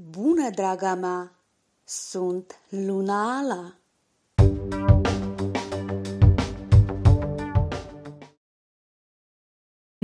Bună, draga mea! Sunt Luna Ala!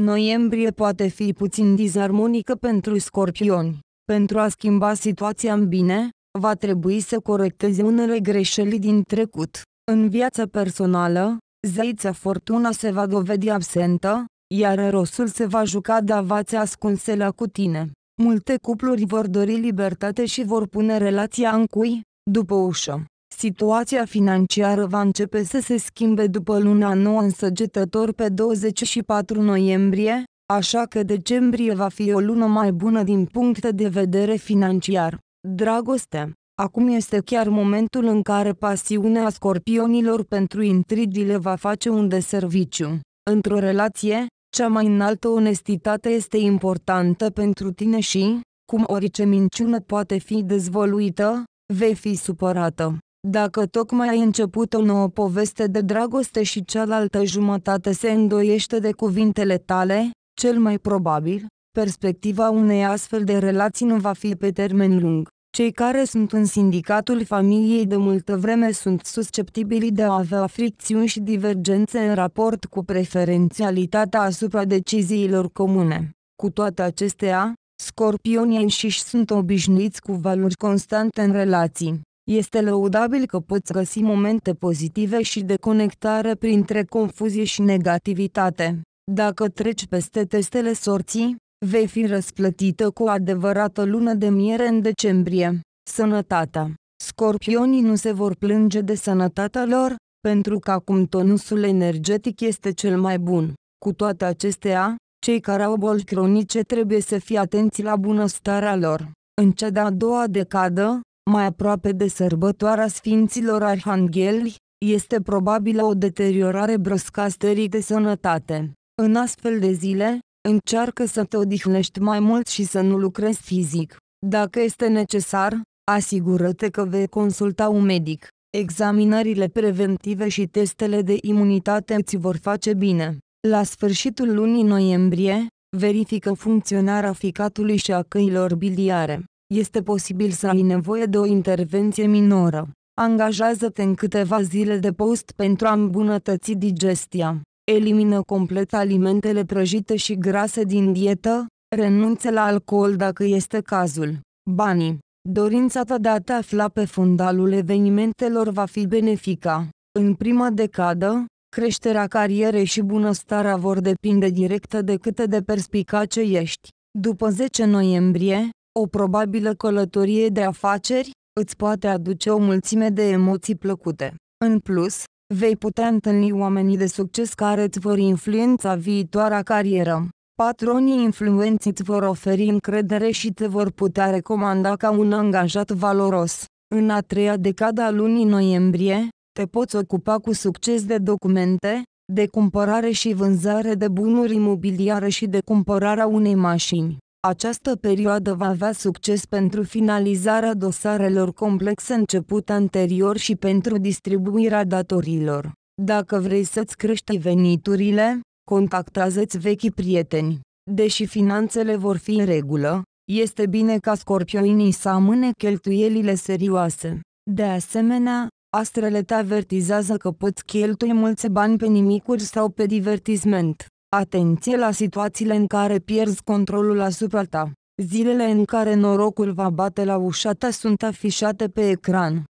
Noiembrie poate fi puțin dizarmonică pentru scorpioni. Pentru a schimba situația în bine, va trebui să corecteze unele greșeli din trecut. În viața personală, zeița fortuna se va dovedi absentă, iar rosul se va juca de ascunse la cu tine. Multe cupluri vor dori libertate și vor pune relația în cui, după ușă. Situația financiară va începe să se schimbe după luna nouă însăgetător pe 24 noiembrie, așa că decembrie va fi o lună mai bună din punct de vedere financiar. Dragoste Acum este chiar momentul în care pasiunea scorpionilor pentru intrigile va face un deserviciu. Într-o relație, cea mai înaltă onestitate este importantă pentru tine și, cum orice minciună poate fi dezvoluită, vei fi supărată. Dacă tocmai ai început o nouă poveste de dragoste și cealaltă jumătate se îndoiește de cuvintele tale, cel mai probabil, perspectiva unei astfel de relații nu va fi pe termen lung. Cei care sunt în sindicatul familiei de multă vreme sunt susceptibili de a avea fricțiuni și divergențe în raport cu preferențialitatea asupra deciziilor comune. Cu toate acestea, scorpionii înșiși sunt obișnuiți cu valori constante în relații. Este lăudabil că poți găsi momente pozitive și de conectare printre confuzie și negativitate. Dacă treci peste testele sorții, Vei fi răsplătită cu o adevărată lună de miere în decembrie. Sănătatea Scorpionii nu se vor plânge de sănătatea lor, pentru că acum tonusul energetic este cel mai bun. Cu toate acestea, cei care au boli cronice trebuie să fie atenți la bunăstarea lor. În cea de-a doua decadă, mai aproape de sărbătoarea Sfinților Arhangheli, este probabilă o deteriorare bruscă a stării de sănătate. În astfel de zile, Încearcă să te odihnești mai mult și să nu lucrezi fizic. Dacă este necesar, asigură-te că vei consulta un medic. Examinările preventive și testele de imunitate îți vor face bine. La sfârșitul lunii noiembrie, verifică funcționarea ficatului și a căilor biliare. Este posibil să ai nevoie de o intervenție minoră. Angajează-te în câteva zile de post pentru a îmbunătăți digestia elimină complet alimentele prăjite și grase din dietă, renunță la alcool dacă este cazul. Banii Dorința ta de a te afla pe fundalul evenimentelor va fi benefica. În prima decadă, creșterea carierei și bunăstarea vor depinde directă de cât de perspicace ești. După 10 noiembrie, o probabilă călătorie de afaceri îți poate aduce o mulțime de emoții plăcute. În plus, Vei putea întâlni oamenii de succes care îți vor influența viitoarea carieră. Patronii influenți îți vor oferi încredere și te vor putea recomanda ca un angajat valoros. În a treia decada a lunii noiembrie, te poți ocupa cu succes de documente, de cumpărare și vânzare de bunuri imobiliare și de cumpărarea unei mașini. Această perioadă va avea succes pentru finalizarea dosarelor complexe începute anterior și pentru distribuirea datorilor. Dacă vrei să-ți crești veniturile, contactează-ți vechii prieteni. Deși finanțele vor fi în regulă, este bine ca scorpioinii să amâne cheltuielile serioase. De asemenea, astrele te avertizează că poți cheltui mulți bani pe nimicuri sau pe divertisment. Atenție la situațiile în care pierzi controlul asupra ta. Zilele în care norocul va bate la ușa ta sunt afișate pe ecran.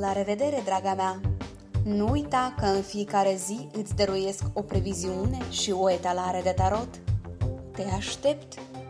La revedere, draga mea! Nu uita că în fiecare zi îți dăruiesc o previziune și o etalare de tarot. Te aștept!